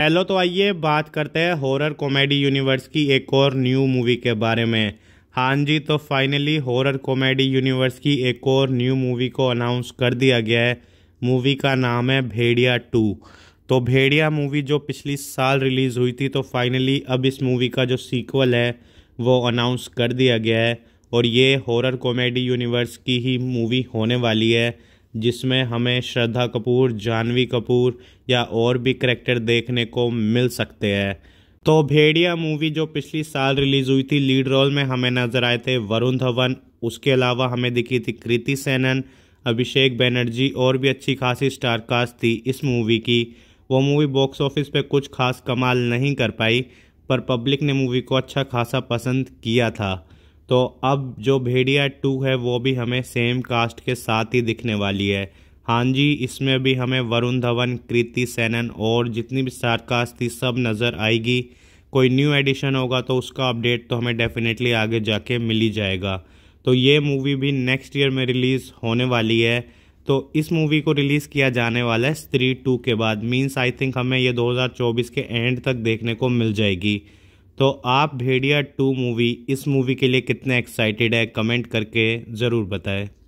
hello तो आइए बात करते हैं हॉरर कॉमेडी यूनिवर्स की एक और न्यू मूवी के बारे में हाँ जी तो फाइनली हॉरर कॉमेडी यूनिवर्स की एक और न्यू मूवी को अनाउंस कर दिया गया है मूवी का नाम है भेड़िया टू तो भेड़िया मूवी जो पिछली साल रिलीज़ हुई थी तो फाइनली अब इस मूवी का जो सीक्वल है वो अनाउंस कर दिया गया है और ये हॉरर कॉमेडी यूनिवर्स की ही मूवी होने वाली है जिसमें हमें श्रद्धा कपूर जानवी कपूर या और भी करेक्टर देखने को मिल सकते हैं तो भेड़िया मूवी जो पिछली साल रिलीज़ हुई थी लीड रोल में हमें नज़र आए थे वरुण धवन उसके अलावा हमें दिखी थी कृति सेनन अभिषेक बैनर्जी और भी अच्छी खासी स्टार कास्ट थी इस मूवी की वो मूवी बॉक्स ऑफिस पे कुछ खास कमाल नहीं कर पाई पर पब्लिक ने मूवी को अच्छा खासा पसंद किया था तो अब जो भेड़िया टू है वो भी हमें सेम कास्ट के साथ ही दिखने वाली है हाँ जी इसमें भी हमें वरुण धवन कृति सेनन और जितनी भी कास्ट थी सब नज़र आएगी कोई न्यू एडिशन होगा तो उसका अपडेट तो हमें डेफिनेटली आगे जाके मिल ही जाएगा तो ये मूवी भी नेक्स्ट ईयर में रिलीज़ होने वाली है तो इस मूवी को रिलीज़ किया जाने वाला है स्त्री टू के बाद मीन्स आई थिंक हमें ये 2024 के एंड तक देखने को मिल जाएगी तो आप भेड़िया टू मूवी इस मूवी के लिए कितने एक्साइटेड है कमेंट करके ज़रूर बताएं